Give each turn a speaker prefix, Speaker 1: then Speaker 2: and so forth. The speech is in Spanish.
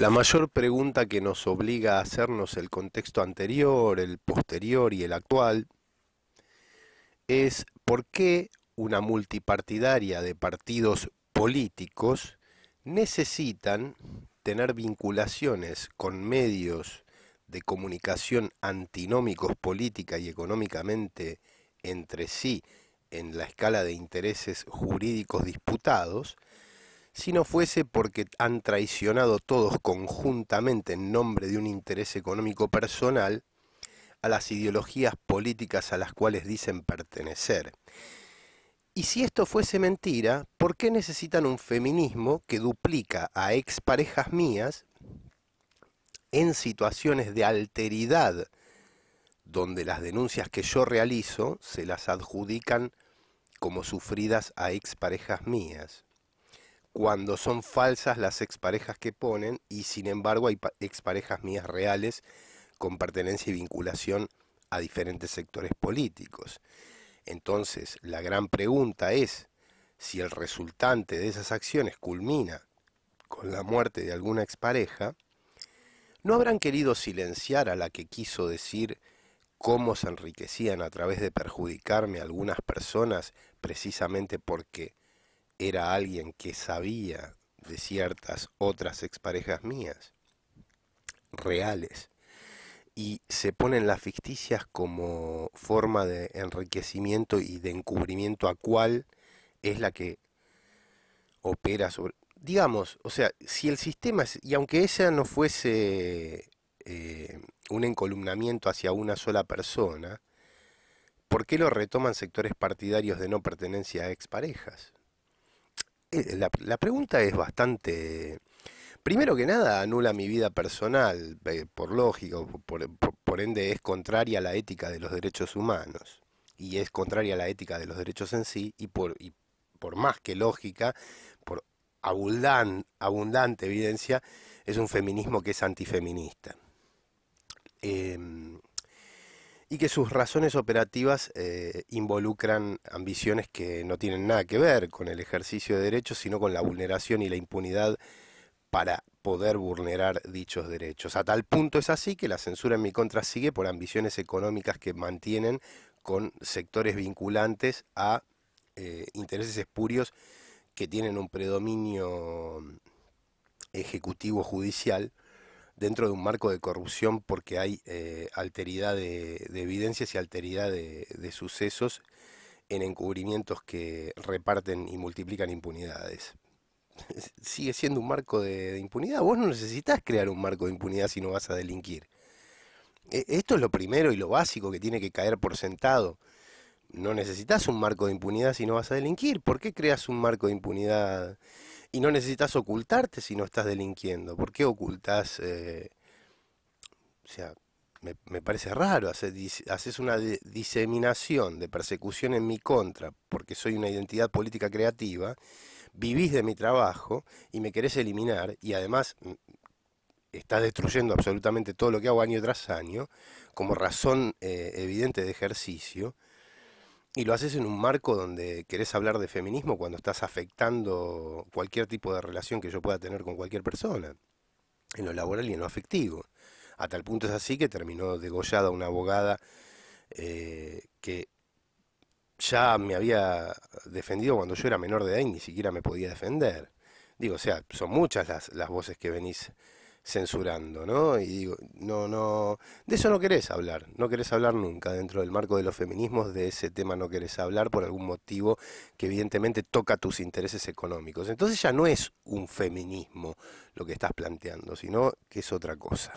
Speaker 1: La mayor pregunta que nos obliga a hacernos el contexto anterior, el posterior y el actual es por qué una multipartidaria de partidos políticos necesitan tener vinculaciones con medios de comunicación antinómicos política y económicamente entre sí en la escala de intereses jurídicos disputados, si no fuese porque han traicionado todos conjuntamente en nombre de un interés económico personal a las ideologías políticas a las cuales dicen pertenecer. Y si esto fuese mentira, ¿por qué necesitan un feminismo que duplica a exparejas mías en situaciones de alteridad, donde las denuncias que yo realizo se las adjudican como sufridas a exparejas mías? cuando son falsas las exparejas que ponen y sin embargo hay exparejas mías reales con pertenencia y vinculación a diferentes sectores políticos. Entonces, la gran pregunta es si el resultante de esas acciones culmina con la muerte de alguna expareja, ¿no habrán querido silenciar a la que quiso decir cómo se enriquecían a través de perjudicarme a algunas personas precisamente porque era alguien que sabía de ciertas otras exparejas mías, reales, y se ponen las ficticias como forma de enriquecimiento y de encubrimiento a cuál es la que opera sobre... Digamos, o sea, si el sistema, y aunque esa no fuese eh, un encolumnamiento hacia una sola persona, ¿por qué lo retoman sectores partidarios de no pertenencia a exparejas? Eh, la, pregunta es bastante... Primero que nada, anula mi vida personal, eh, por lógico, por, ende es contraria a la ética de los derechos humanos y es contraria a la ética de los derechos en sí y por, por más que lógica, por abundante evidencia, es un feminismo que es antifeminista. Em, y que sus razones operativas eh, involucran ambiciones que no tienen nada que ver con el ejercicio de derechos, sino con la vulneración y la impunidad para poder vulnerar dichos derechos. A tal punto es así que la censura en mi contra sigue por ambiciones económicas que mantienen con sectores vinculantes a eh, intereses espurios que tienen un predominio mm, ejecutivo judicial dentro de un marco de corrupción porque hay eh, alteridad de, evidencias y alteridad de, sucesos en encubrimientos que reparten y multiplican impunidades. Sigue siendo un marco de, impunidad. Vos no necesitas crear un marco de impunidad si no vas a delinquir. E, esto es lo primero y lo básico que tiene que caer por sentado. No necesitas un marco de impunidad si no vas a delinquir. ¿Por qué creas un marco de impunidad? Y no necesitas ocultarte si no estás delinquiendo. ¿Por qué ocultas eh? o sea, me, parece raro. Haces, una diseminación de persecución en mi contra porque soy una identidad política creativa. Vivís de mi trabajo y me querés eliminar. Y además mm, estás destruyendo absolutamente todo lo que hago año tras año como razón eh, evidente de ejercicio. Y lo haces en un marco donde querés hablar de feminismo cuando estás afectando cualquier tipo de relación que yo pueda tener con cualquier persona, en lo laboral y en lo afectivo. A tal punto es así que terminó degollada una abogada eh, que ya me había defendido cuando yo era menor de edad y ni siquiera me podía defender. Digo, o sea, son muchas las, las voces que venís censurando, ¿no? Y digo, no, no, de eso no querés hablar, no querés hablar nunca dentro del marco de los feminismos, de ese tema no querés hablar por algún motivo que evidentemente toca tus intereses económicos. Entonces ya no es un feminismo lo que estás planteando, sino que es otra cosa.